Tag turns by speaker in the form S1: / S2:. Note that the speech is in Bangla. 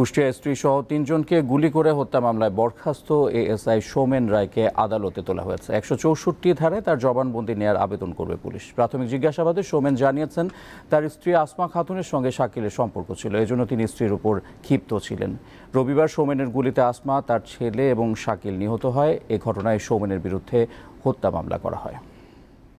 S1: কুষ্টিয়া স্ত্রী সহ তিনজনকে গুলি করে হত্যা মামলায় বরখাস্ত এএসআই সোমেন রায়কে আদালতে তোলা হয়েছে একশো চৌষট্টি ধারে তার জবানবন্দি নেয়ার আবেদন করবে পুলিশ প্রাথমিক জিজ্ঞাসাবাদে সোমেন জানিয়েছেন তার স্ত্রী আসমা খাতুনের সঙ্গে শাকিলের সম্পর্ক ছিল এজন্য তিনি স্ত্রীর উপর ক্ষিপ্ত ছিলেন রবিবার সোমেনের গুলিতে আসমা তার ছেলে এবং শাকিল নিহত হয় এ ঘটনায় সোমেনের বিরুদ্ধে হত্যা মামলা করা হয়